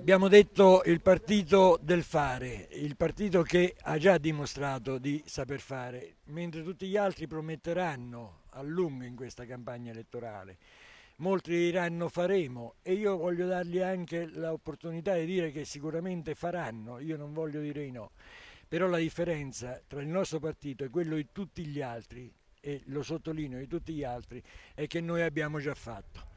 Abbiamo detto il partito del fare, il partito che ha già dimostrato di saper fare, mentre tutti gli altri prometteranno a lungo in questa campagna elettorale. Molti diranno faremo e io voglio dargli anche l'opportunità di dire che sicuramente faranno, io non voglio dire no. Però la differenza tra il nostro partito e quello di tutti gli altri, e lo sottolineo di tutti gli altri, è che noi abbiamo già fatto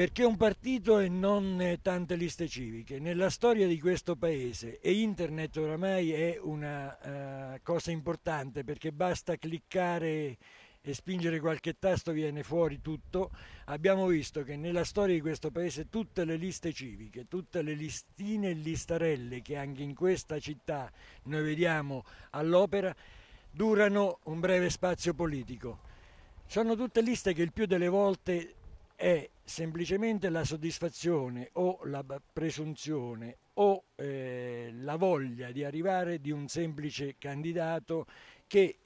perché un partito e non tante liste civiche. Nella storia di questo paese e internet oramai è una uh, cosa importante perché basta cliccare e spingere qualche tasto viene fuori tutto. Abbiamo visto che nella storia di questo paese tutte le liste civiche, tutte le listine e listarelle che anche in questa città noi vediamo all'opera durano un breve spazio politico. Sono tutte liste che il più delle volte è semplicemente la soddisfazione o la presunzione o eh, la voglia di arrivare di un semplice candidato che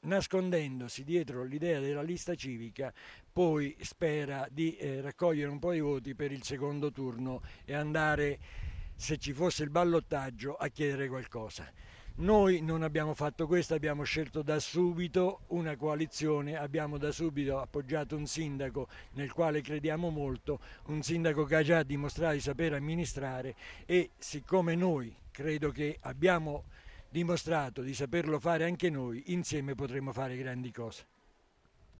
nascondendosi dietro l'idea della lista civica poi spera di eh, raccogliere un po' di voti per il secondo turno e andare se ci fosse il ballottaggio a chiedere qualcosa. Noi non abbiamo fatto questo, abbiamo scelto da subito una coalizione, abbiamo da subito appoggiato un sindaco nel quale crediamo molto, un sindaco che ha già dimostrato di saper amministrare e siccome noi credo che abbiamo dimostrato di saperlo fare anche noi, insieme potremo fare grandi cose.